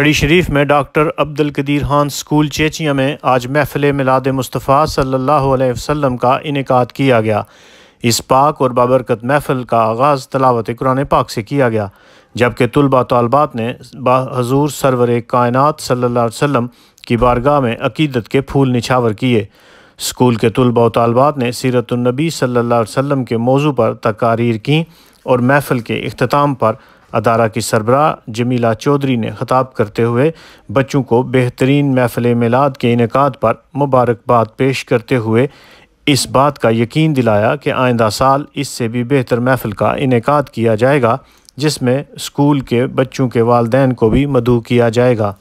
खड़ी शरीफ में doctor Abdul Qadir Khan school Chechiya में आज महफिल मिलाद मुस्तफ़ा सल्लल्लाहु अलैहि वसल्लम का इनका किया गया इस पाक और बाबरकत महफिल का आगाज़ तलावत कुरान पाक से किया गया जबकि तलबा तलबात ने हजूर सरवर कायनत सल्ला वसम की बारगाह में अकीदत के फूल निछावर किए स्कूल के तलबा तलबात ने सीरतुलनबी सल्ला वसम के मौजू पर तकारीर की और महफिल के अख्ताम पर अदारा की सरबरा जमीला चौधरी ने खताब करते हुए बच्चों को बेहतरीन महफिल मिलाद के इनका पर मुबारकबाद पेश करते हुए इस बात का यकीन दिलाया कि आइंदा साल इससे भी बेहतर महफिल का इनका किया जाएगा जिसमें स्कूल के बच्चों के वालदेन को भी मधु किया जाएगा